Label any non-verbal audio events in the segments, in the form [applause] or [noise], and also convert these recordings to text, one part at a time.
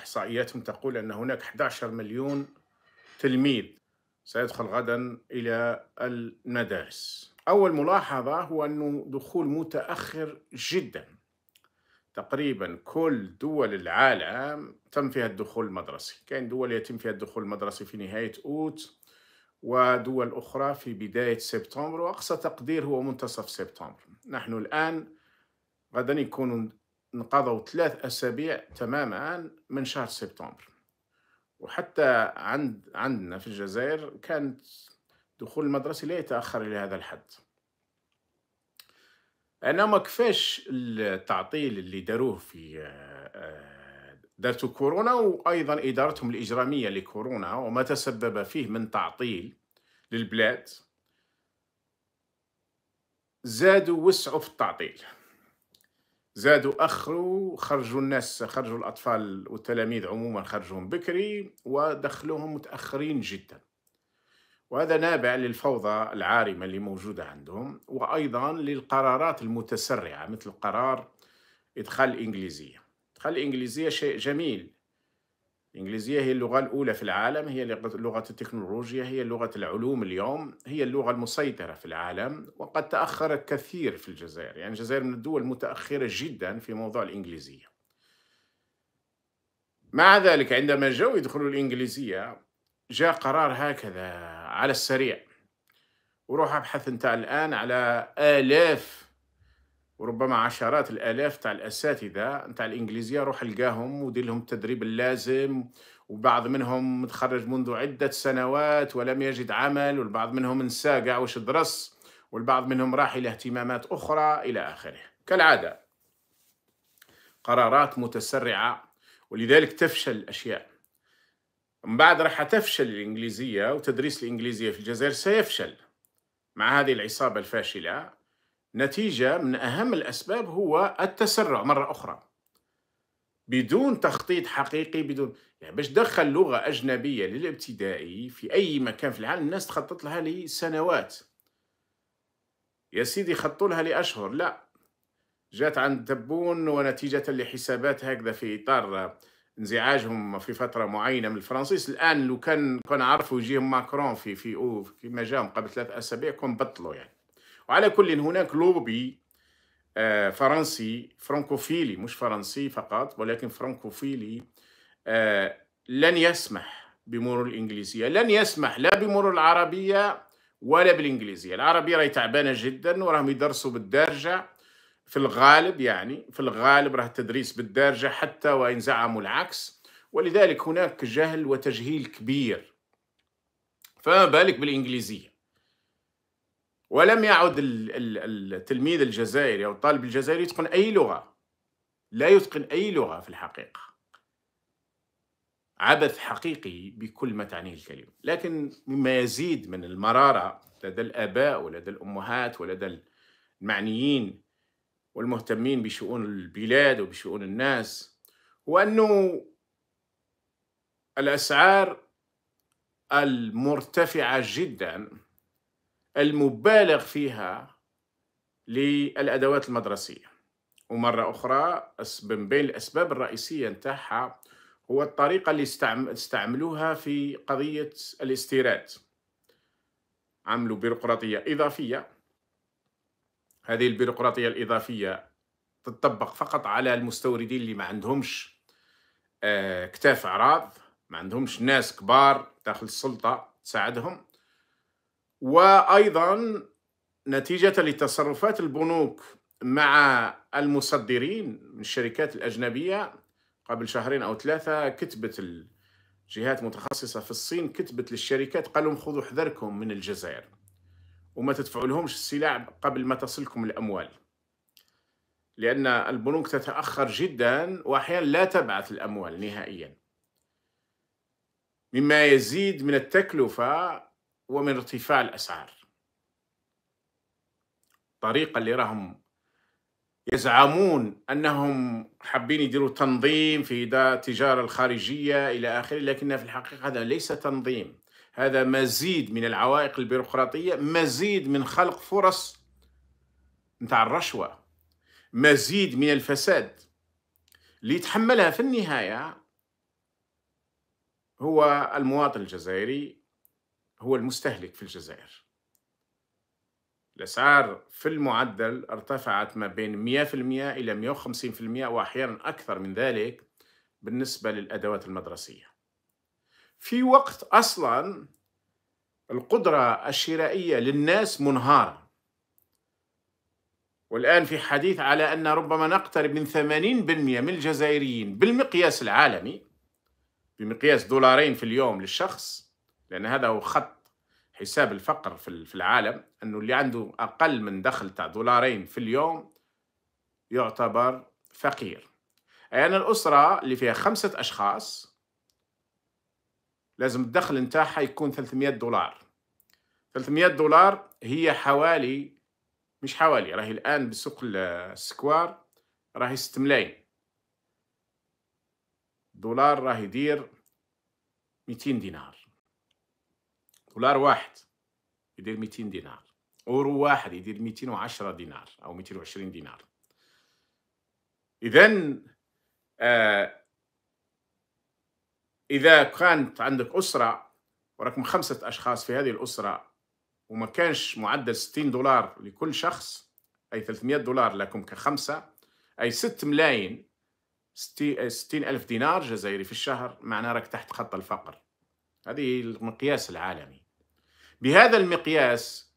إحصائياتهم تقول أن هناك 11 مليون تلميذ سيدخل غدا إلى المدارس أول ملاحظة هو أنه دخول متأخر جدا تقريبا كل دول العالم تم فيها الدخول المدرسي كان دول يتم فيها الدخول المدرسي في نهاية أوت ودول أخرى في بداية سبتمبر وأقصى تقدير هو منتصف سبتمبر نحن الآن غدا يكون انقضوا ثلاث أسابيع تماما من شهر سبتمبر وحتى عند عندنا في الجزائر كانت دخول المدرسي لا يتأخر إلى هذا الحد أنا ما كفاش التعطيل اللي داروه في آه، دارتو كورونا وأيضا إدارتهم الإجرامية لكورونا وما تسبب فيه من تعطيل للبلاد زادوا وسعوا في التعطيل زادوا أخروا خرجوا الناس خرجوا الأطفال والتلاميذ عموما خرجوهم بكري ودخلوهم متأخرين جدا وهذا نابع للفوضى العارمة اللي موجودة عندهم وأيضا للقرارات المتسرعة مثل قرار إدخال الإنجليزية إدخال الإنجليزية شيء جميل الإنجليزية هي اللغة الأولى في العالم هي لغة التكنولوجيا هي لغة العلوم اليوم هي اللغة المسيطرة في العالم وقد تأخرت كثير في الجزائر يعني الجزائر من الدول المتأخرة جدا في موضوع الإنجليزية مع ذلك عندما جاءوا يدخلوا الإنجليزية جاء قرار هكذا على السريع وروح ابحث انت الآن على آلاف وربما عشرات الالاف تاع الاساتذه نتاع الانجليزيه روح لقاهم ودير لهم التدريب اللازم وبعض منهم متخرج منذ عده سنوات ولم يجد عمل والبعض منهم نسى كاع واش درس والبعض منهم راح الى اهتمامات اخرى الى اخره كالعاده قرارات متسرعه ولذلك تفشل الاشياء من بعد راح تفشل الانجليزيه وتدريس الانجليزيه في الجزائر سيفشل مع هذه العصابه الفاشله نتيجة من أهم الأسباب هو التسرع مرة أخرى بدون تخطيط حقيقي بدون يعني باش دخل لغة أجنبية للابتدائي في أي مكان في العالم الناس تخطط لها لسنوات يا سيدي خطوا لها لأشهر لا جات عند دبون ونتيجة لحسابات هكذا في إطار انزعاجهم في فترة معينة من الفرنسيس الآن لو كان كان عرفوا يجيهم ماكرون في في كيما جاهم قبل ثلاث أسابيع كون بطلوا يعني وعلى كل هناك لوبي آه، فرنسي فرانكوفيلي مش فرنسي فقط ولكن فرانكوفيلي آه، لن يسمح بمرور الإنجليزية لن يسمح لا بمرور العربية ولا بالإنجليزية العربية راهي تعبانة جدا وراهم يدرسوا بالدارجة في الغالب يعني في الغالب راه التدريس بالدارجة حتى وإن زعموا العكس ولذلك هناك جهل وتجهيل كبير فما بالك بالإنجليزية ولم يعد التلميذ الجزائري أو الطالب الجزائري يتقن أي لغة لا يتقن أي لغة في الحقيقة عبث حقيقي بكل ما تعنيه الكلمة لكن مما يزيد من المرارة لدى الآباء ولدى الأمهات ولدى المعنيين والمهتمين بشؤون البلاد وبشؤون الناس هو أنه الأسعار المرتفعة جداً المبالغ فيها للأدوات المدرسية ومرة أخرى من بين الأسباب الرئيسية نتاعها هو الطريقة اللي استعملوها في قضية الاستيراد عملوا بيروقراطية إضافية هذه البيروقراطية الإضافية تطبق فقط على المستوردين اللي ما عندهمش آه، كتاف أعراض ما عندهمش ناس كبار داخل السلطة تساعدهم وايضا نتيجه لتصرفات البنوك مع المصدرين من الشركات الاجنبيه قبل شهرين او ثلاثه كتبت الجهات متخصصه في الصين كتبت للشركات قالوا خذوا حذركم من الجزائر وما تدفعوا لهمش السلع قبل ما تصلكم الاموال لان البنوك تتاخر جدا واحيانا لا تبعث الاموال نهائيا مما يزيد من التكلفه ومن ارتفاع الأسعار الطريقة اللي راهم يزعمون أنهم حابين يديروا تنظيم في التجارة الخارجية إلى آخره لكن في الحقيقة هذا ليس تنظيم هذا مزيد من العوائق البيروقراطية مزيد من خلق فرص نتاع الرشوة مزيد من الفساد اللي يتحملها في النهاية هو المواطن الجزائري هو المستهلك في الجزائر الأسعار في المعدل ارتفعت ما بين 100% إلى 150% وأحيانا أكثر من ذلك بالنسبة للأدوات المدرسية في وقت أصلا القدرة الشرائية للناس منهارة والآن في حديث على أن ربما نقترب من 80% من الجزائريين بالمقياس العالمي بمقياس دولارين في اليوم للشخص لأن هذا هو خط حساب الفقر في العالم أنه اللي عنده أقل من دخل تاع دولارين في اليوم يعتبر فقير أي يعني أن الأسرة اللي فيها خمسة أشخاص لازم الدخل نتاعها يكون 300 دولار 300 دولار هي حوالي مش حوالي راهي الآن بسوق السكوار راهي 6 ملايين دولار راه يدير 200 دينار دولار واحد يدير 200 دينار اورو واحد يدير 210 دينار او 220 دينار اذا آه اذا كانت عندك اسره ورقم خمسه اشخاص في هذه الاسره وما كانش معدل 60 دولار لكل شخص اي 300 دولار لكم كخمسه اي 6 ملايين 60 ألف دينار جزائري في الشهر معناه راك تحت خط الفقر هذه المقياس العالمي بهذا المقياس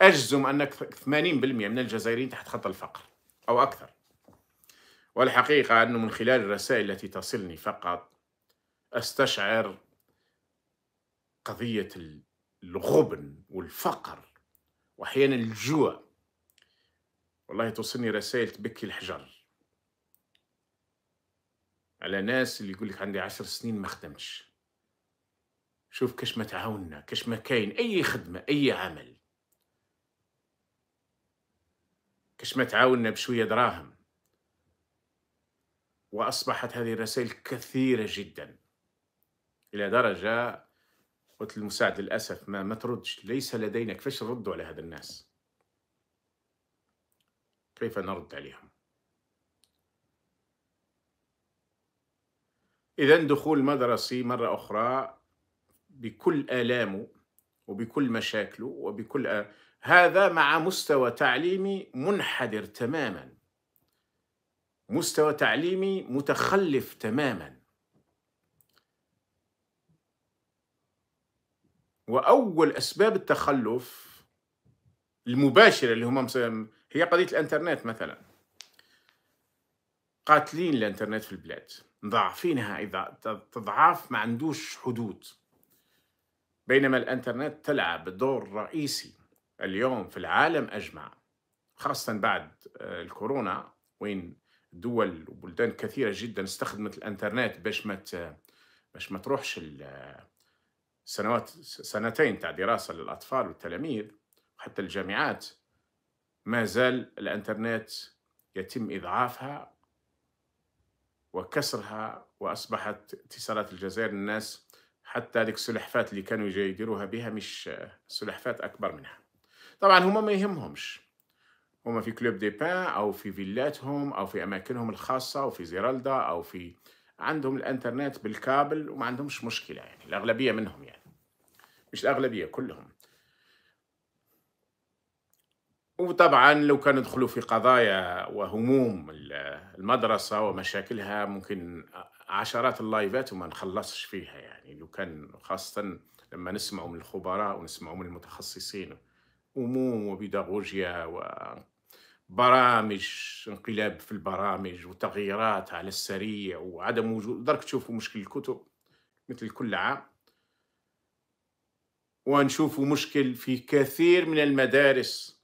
أجزم أن 80% من الجزائريين تحت خط الفقر أو أكثر والحقيقة أنه من خلال الرسائل التي تصلني فقط أستشعر قضية الغبن والفقر وأحيانا الجوع والله توصلني رسائل تبكي الحجر على ناس اللي يقول لك عندي عشر سنين ما خدمتش شوف كاش ما تعاوننا كاش ما كاين اي خدمه اي عمل كاش ما تعاوننا بشويه دراهم واصبحت هذه الرسائل كثيره جدا الى درجه قلت للمساعد للاسف ما ما تردش ليس لدينا كيفاش نردوا على هذا الناس كيف نرد عليهم اذا دخول مدرسي مره اخرى بكل آلامه وبكل مشاكله وبكل آ... هذا مع مستوى تعليمي منحدر تماما مستوى تعليمي متخلف تماما وأول أسباب التخلف المباشرة اللي هم هي قضية الإنترنت مثلا قاتلين الإنترنت في البلاد مضاعفينها إذا تضعاف ما عندوش حدود بينما الانترنت تلعب دور رئيسي اليوم في العالم اجمع خاصه بعد آه، الكورونا وين دول وبلدان كثيره جدا استخدمت الانترنت باش ما باش ما تروحش سنوات سنتين تاع دراسه للاطفال والتلاميذ وحتى الجامعات ما زال الانترنت يتم اضعافها وكسرها واصبحت اتصالات الجزائر الناس حتى هذيك السلحفات اللي كانوا يديروها بها مش سلحفات أكبر منها طبعا هما ما يهمهمش هما في كلوب دي بان أو في فيلاتهم أو في أماكنهم الخاصة أو في زيرالدا أو في عندهم الانترنت بالكابل وما عندهمش مشكلة يعني الأغلبية منهم يعني مش الأغلبية كلهم وطبعا لو كان ندخلوا في قضايا وهموم المدرسة ومشاكلها ممكن عشرات اللايفات وما نخلصش فيها يعني لو كان خاصة لما نسمع من الخبراء ونسمع من المتخصصين أموم وبيداغوجيا وبرامج انقلاب في البرامج وتغييرات على السريع وعدم وجود درك تشوفوا مشكل الكتب مثل كل عام ونشوفوا مشكل في كثير من المدارس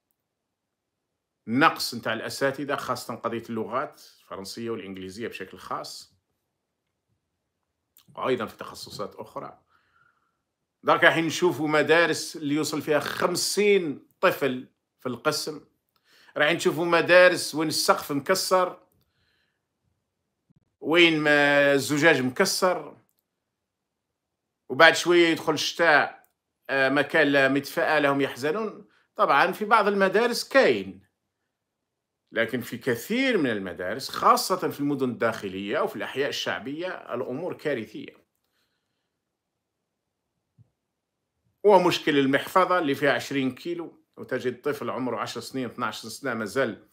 نقص نتاع الاساتذه خاصه قضيه اللغات الفرنسيه والانجليزيه بشكل خاص وايضا في تخصصات اخرى درك الحين نشوفوا مدارس اللي يوصل فيها خمسين طفل في القسم راح نشوفوا مدارس وين السقف مكسر وين ما الزجاج مكسر وبعد شويه يدخل الشتاء آه، مكان لا مدفأة لهم يحزنون طبعا في بعض المدارس كاين لكن في كثير من المدارس خاصة في المدن الداخلية أو في الأحياء الشعبية الأمور كارثية ومشكل المحفظة اللي فيها 20 كيلو وتجد طفل عمره 10 سنين 12 سنة مازال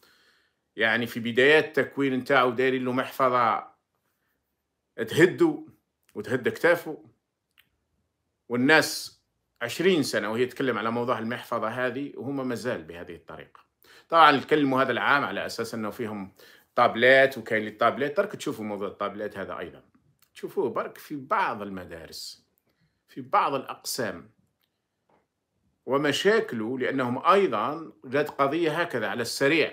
يعني في بدايات التكوين نتاعو داري له محفظة تهده وتهد كتافه والناس 20 سنة وهي تتكلم على موضوع المحفظة هذه وهم مازال بهذه الطريقة طبعا كلموا هذا العام على اساس انه فيهم طابلات وكاين لي طابلات ترك تشوفوا موضوع الطابلات هذا ايضا تشوفوه برك في بعض المدارس في بعض الاقسام ومشاكله لانهم ايضا جات قضيه هكذا على السريع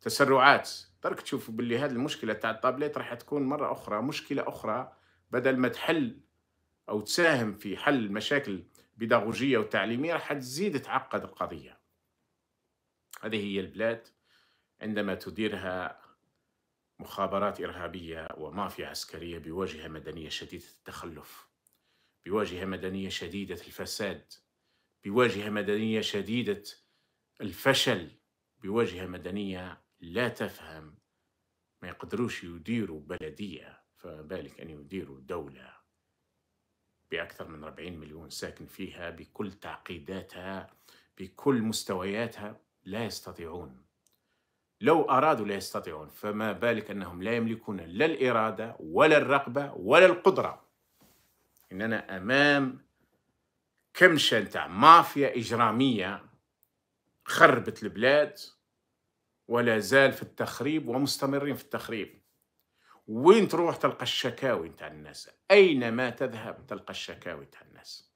تسرعات ترك تشوفوا باللي هذه المشكله تاع الطابلات راح تكون مره اخرى مشكله اخرى بدل ما تحل او تساهم في حل مشاكل بيداغوجيه وتعليميه راح تزيد تعقد القضيه هذه هي البلاد عندما تديرها مخابرات إرهابية ومافيا عسكرية بواجهة مدنية شديدة التخلف بواجهة مدنية شديدة الفساد بواجهة مدنية شديدة الفشل بواجهة مدنية لا تفهم ما يقدروش يديروا بلدية فبالك أن يديروا دولة بأكثر من 40 مليون ساكن فيها بكل تعقيداتها بكل مستوياتها لا يستطيعون لو أرادوا لا يستطيعون فما بالك أنهم لا يملكون لا الإرادة ولا الرغبة ولا القدرة إننا أمام كمشة نتاع مافيا إجرامية خربت البلاد ولا زال في التخريب ومستمرين في التخريب وين تروح تلقى الشكاوي نتاع الناس أينما تذهب تلقى الشكاوي نتاع الناس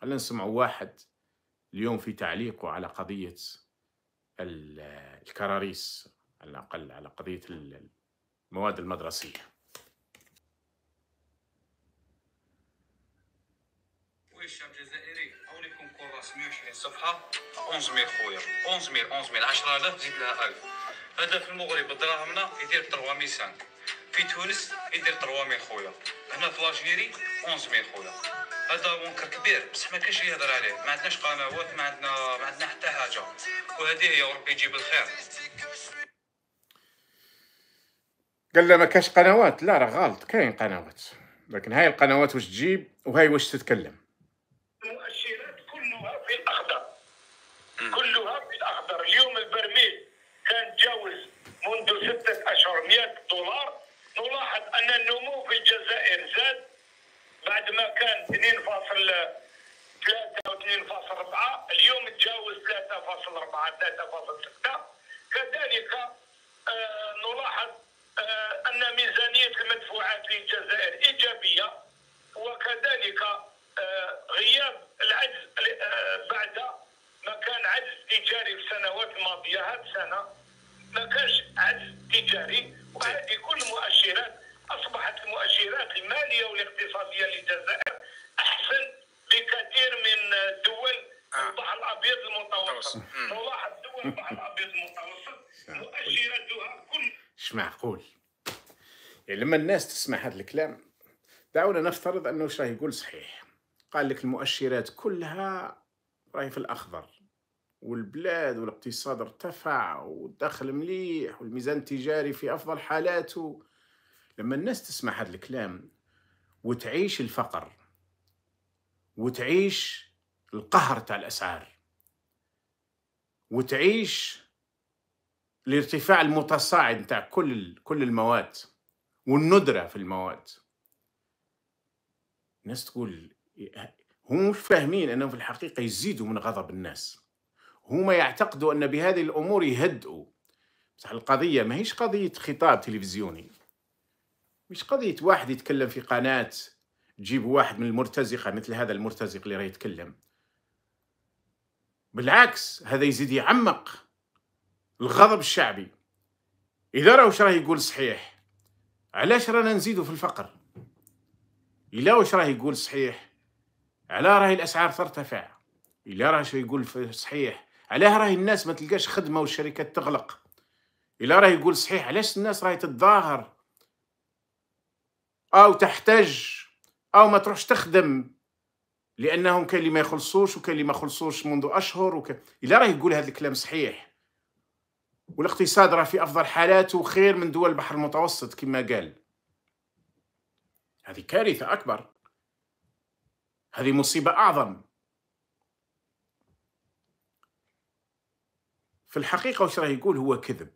خلينا نسمعوا واحد اليوم في تعليقه على قضية الكراريس على الأقل على قضية المواد المدرسية الجزائري 120 صفحه خويا زيد لها 1000 هذا في المغرب دراهمنا يدير 350 في تونس يدير 300 خويا هنا في الجيري 11000 خويا هذا منكر كبير بصح ما كاينش اللي يهضر عليه ما عندناش قنوات ما عندنا ما عندنا حتى حاجه وهذه هي وربي يجيب الخير قال لا ما كاش قنوات لا راه غلط كاين قنوات لكن هاي القنوات واش تجيب وهاي واش تتكلم المؤشرات كلها في الاخضر كلها في الاخضر اليوم البرميل كان تجاوز منذ ستة اشهر 100 دولار نلاحظ ان النمو في الجزائر زاد بعد ما كان 2.3 و2.4 اليوم تجاوز 3.4 3.6 كذلك آه، نلاحظ آه، ان ميزانيه المدفوعات للجزائر ايجابيه وكذلك آه، غياب العجز بعد ما كان عجز تجاري في السنوات الماضيه هذه السنه ما كانش عجز تجاري طيب. وهذه كل مؤشرات أصبحت المؤشرات المالية والاقتصادية للجزائر أحسن بكثير من دول آه. البحر الأبيض المتوسط نلاحظ دول [laughs] البحر الأبيض المتوسط مؤشراتها كل مش معقول يعني لما الناس تسمع هذا الكلام دعونا نفترض أنه واش راه يقول صحيح قال لك المؤشرات كلها راهي في الأخضر والبلاد والاقتصاد ارتفع والدخل مليح والميزان التجاري في افضل حالاته لما الناس تسمع هذا الكلام وتعيش الفقر وتعيش القهر تاع الاسعار وتعيش الارتفاع المتصاعد تاع كل كل المواد والندره في المواد الناس تقول هم مش فاهمين انهم في الحقيقه يزيدوا من غضب الناس هما يعتقدوا ان بهذه الامور يهدئوا بصح القضيه ماهيش قضيه خطاب تلفزيوني مش قضيه واحد يتكلم في قناه تجيب واحد من المرتزقه مثل هذا المرتزق اللي راه يتكلم بالعكس هذا يزيد يعمق الغضب الشعبي اذا راه واش راه يقول صحيح علاش رانا نزيدو في الفقر الا واش راه يقول صحيح على راهي الاسعار ترتفع الا راه شو يقول صحيح علاه راهي الناس ما تلقاش خدمه والشركات تغلق الا راه يقول صحيح علاش الناس راهي تتظاهر أو تحتج أو ما تروحش تخدم لأنهم كاين اللي ما يخلصوش وكاين اللي ما خلصوش منذ أشهر وك... إلا راه يقول هذا الكلام صحيح والاقتصاد راه في أفضل حالاته خير من دول البحر المتوسط كما قال هذه كارثة أكبر هذه مصيبة أعظم في الحقيقة وش راه يقول هو كذب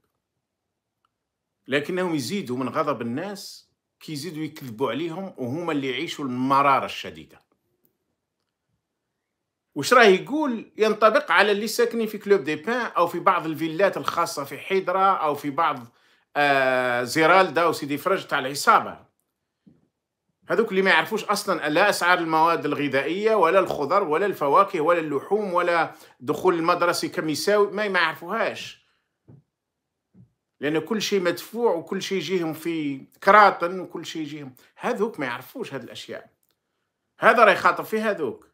لكنهم يزيدوا من غضب الناس كيزيدوا يكذبوا عليهم وهما اللي يعيشوا المرارة الشديدة وش راه يقول ينطبق على اللي ساكنين في كلوب دي بان او في بعض الفيلات الخاصه في حيدره او في بعض آه زيرالدا وسيدي فرج تاع العصابه هذوك اللي ما يعرفوش اصلا لا اسعار المواد الغذائيه ولا الخضر ولا الفواكه ولا اللحوم ولا دخول المدرسه كم يساوي ما يعرفوهاش لأن كل شيء مدفوع وكل شيء يجيهم في كراطن وكل شيء يجيهم هذوك ما يعرفوش هذه الأشياء هذا راه يخاطب في هذوك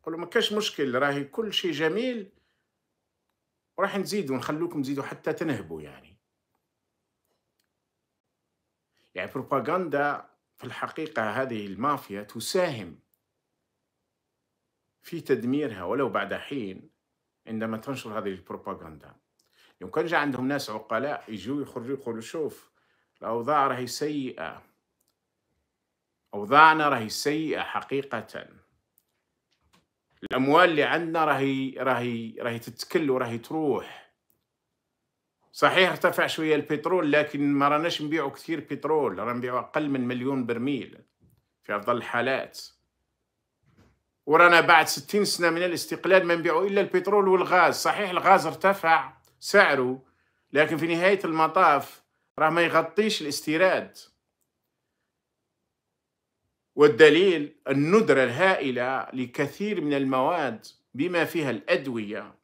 يقول ما كاش مشكل راهي كل شيء جميل وراح نزيد نخلوكم تزيدوا حتى تنهبوا يعني يعني بروباغندا في الحقيقة هذه المافيا تساهم في تدميرها ولو بعد حين عندما تنشر هذه البروباغندا يوم كان جا عندهم ناس عقلاء يجوا يخرجوا يقولوا شوف الأوضاع راهي سيئة أوضاعنا راهي سيئة حقيقة الأموال اللي عندنا راهي راهي راهي تتكل وراهي تروح صحيح ارتفع شوية البترول لكن ما راناش نبيعو كثير بترول رانا نبيعو أقل من مليون برميل في أفضل الحالات ورانا بعد ستين سنة من الاستقلال ما نبيعو إلا البترول والغاز صحيح الغاز ارتفع سعره لكن في نهاية المطاف راه ما يغطيش الاستيراد والدليل الندرة الهائلة لكثير من المواد بما فيها الأدوية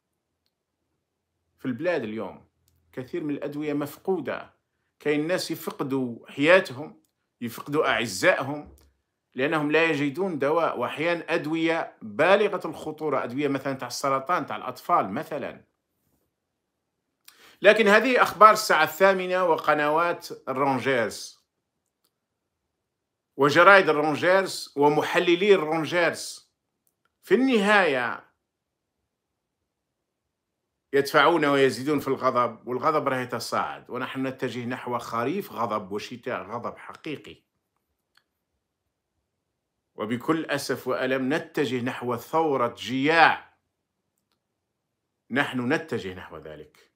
في البلاد اليوم كثير من الأدوية مفقودة كاين الناس يفقدوا حياتهم يفقدوا أعزائهم لأنهم لا يجدون دواء وأحيانا أدوية بالغة الخطورة أدوية مثلا تاع السرطان تاع الأطفال مثلا لكن هذه أخبار الساعة الثامنة وقنوات الرونجيرز وجرائد الرونجيرز ومحللي الرونجيرز في النهاية يدفعون ويزيدون في الغضب والغضب راه يتصاعد ونحن نتجه نحو خريف غضب وشتاء غضب حقيقي وبكل أسف وألم نتجه نحو ثورة جياع نحن نتجه نحو ذلك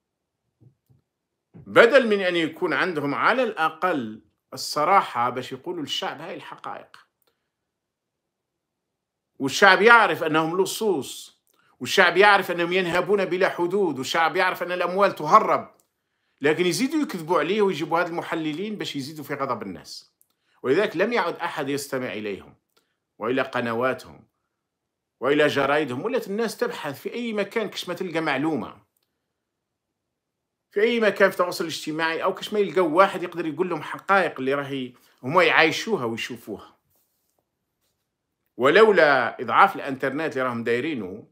بدل من أن يكون عندهم على الأقل الصراحة باش يقولوا للشعب هاي الحقائق والشعب يعرف أنهم لصوص والشعب يعرف أنهم ينهبون بلا حدود والشعب يعرف أن الأموال تهرب لكن يزيدوا يكذبوا عليه ويجيبوا هذه المحللين باش يزيدوا في غضب الناس ولذلك لم يعد أحد يستمع إليهم وإلى قنواتهم وإلى جرايدهم ولات الناس تبحث في أي مكان كش ما تلقى معلومة في اي مكان في التواصل الاجتماعي او كاش ما يلقاو واحد يقدر يقول لهم حقائق اللي راهي هما يعايشوها ويشوفوها ولولا اضعاف الانترنت اللي راهم دايرينه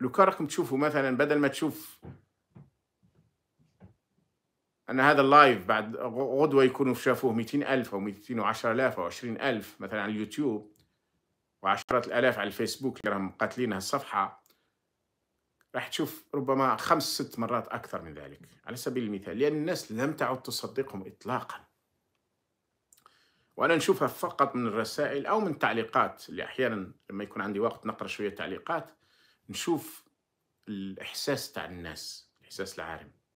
لو كان راكم تشوفوا مثلا بدل ما تشوف ان هذا اللايف بعد غدوه يكونوا شافوه 200 الف او 210 الاف او 20 الف مثلا على اليوتيوب وعشرات الالاف على الفيسبوك اللي راهم مقاتلين هالصفحه راح تشوف ربما خمس ست مرات أكثر من ذلك على سبيل المثال لأن الناس لم تعد تصدقهم إطلاقا وأنا نشوفها فقط من الرسائل أو من التعليقات اللي أحيانا لما يكون عندي وقت نقرأ شوية تعليقات نشوف الإحساس تاع الناس الإحساس العارم